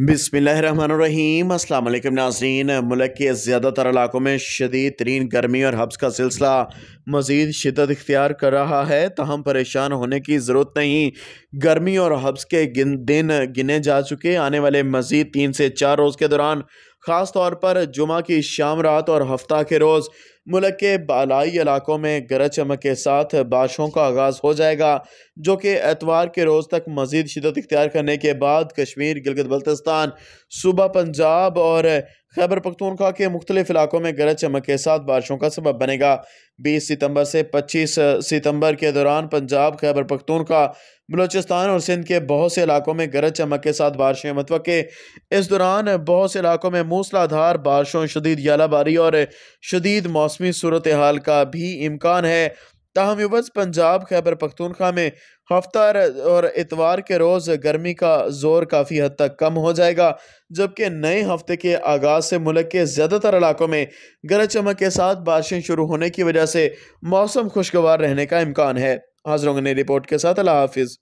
अस्सलाम वालेकुम नाजरीन मुल्क के ज़्यादातर इलाकों में शदीद तरीन गर्मी और हब्स का सिलसिला मज़ीद शदत इख्तियार कर रहा है तहम परेशान होने की ज़रूरत नहीं गर्मी और हब्स के गिन दिन गिने जा चुके आने वाले मज़ीद तीन से चार रोज़ के दौरान ख़ास तौर पर जुमा की शाम रात और हफ्ता के रोज़ मुल्क के बालाई इलाकों में गरज चमक के साथ बारिशों का आगाज़ हो जाएगा जो कि एतवार के रोज़ तक मज़ीद शिदत इख्तियार करने के बाद कश्मीर गिलगित बल्तिस्तान सूबा पंजाब और खैबर पख्तूनख्वा के मुख्तलिफ इलाकों में गरज चमक के साथ बारिशों का सबब बनेगा बीस सितम्बर से पच्चीस सितम्बर के दौरान पंजाब खैबर पख्तूनख्वा बलोचिस्तान और सिंध के बहुत से इलाकों में गरज चमक के साथ बारिशें मतव इस दौरान बहुत से इलाकों में मूसलाधार बारिशों शदीद यालाबारी और शदीद मौसमी सूरत हाल का भी इम्कान है ताहम युवज पंजाब खैबर पख्तूनख्वा में हफ्ता और इतवार के रोज़ गर्मी का जोर काफ़ी हद तक कम हो जाएगा जबकि नए हफ्ते के आगाज़ से मुल्क के ज़्यादातर इलाकों में गरज चमक के साथ बारिशें शुरू होने की वजह से मौसम खुशगवार रहने का इम्कान है हाजरों ने रिपोर्ट के साथ अल्लाह हाफिज़